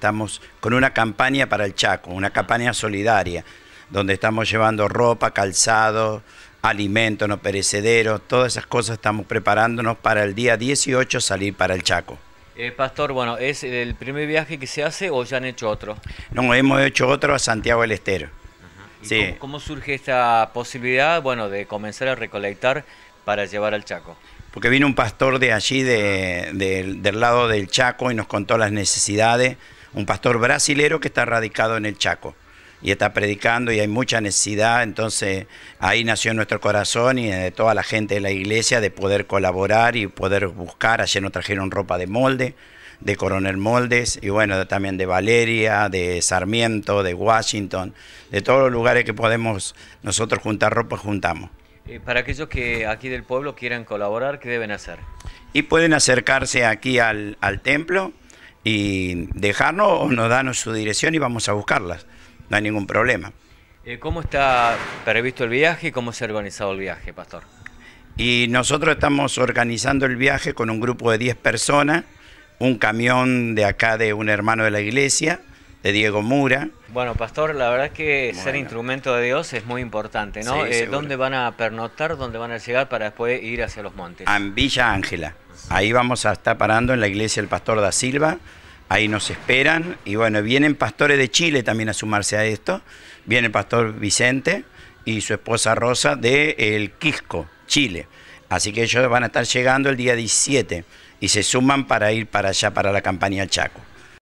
Estamos con una campaña para el Chaco, una campaña solidaria, donde estamos llevando ropa, calzado, alimentos no perecederos, todas esas cosas estamos preparándonos para el día 18 salir para el Chaco. Eh, pastor, bueno, ¿es el primer viaje que se hace o ya han hecho otro? No, hemos hecho otro a Santiago del Estero. cómo, surge esta posibilidad, bueno, de comenzar a recolectar para llevar al Chaco? Porque vino un pastor de allí, ah. del lado del Chaco, y nos contó las necesidades un pastor brasilero que está radicado en el Chaco y está predicando y hay mucha necesidad, entonces ahí nació nuestro corazón y de eh, toda la gente de la iglesia de poder colaborar y poder buscar, ayer nos trajeron ropa de molde, de Coronel Moldes y bueno, también de Valeria, de Sarmiento, de Washington, de todos los lugares que podemos nosotros juntar ropa, juntamos. Eh, para aquellos que aquí del pueblo quieran colaborar, ¿qué deben hacer? Y pueden acercarse aquí al, al templo, y dejarnos o nos danos su dirección y vamos a buscarlas. No hay ningún problema. Eh, ¿Cómo está previsto el viaje y cómo se ha organizado el viaje, Pastor? Y nosotros estamos organizando el viaje con un grupo de 10 personas, un camión de acá de un hermano de la iglesia, de Diego Mura. Bueno, pastor, la verdad es que ser instrumento de Dios es muy importante, ¿no? Eh, ¿Dónde van a pernoctar? dónde van a llegar para después ir hacia los montes? En Villa Ángela. Ahí vamos a estar parando en la iglesia del pastor da Silva. Ahí nos esperan. Y bueno, vienen pastores de Chile también a sumarse a esto. Viene el pastor Vicente y su esposa Rosa de El Quisco, Chile. Así que ellos van a estar llegando el día 17 y se suman para ir para allá, para la campaña Chaco.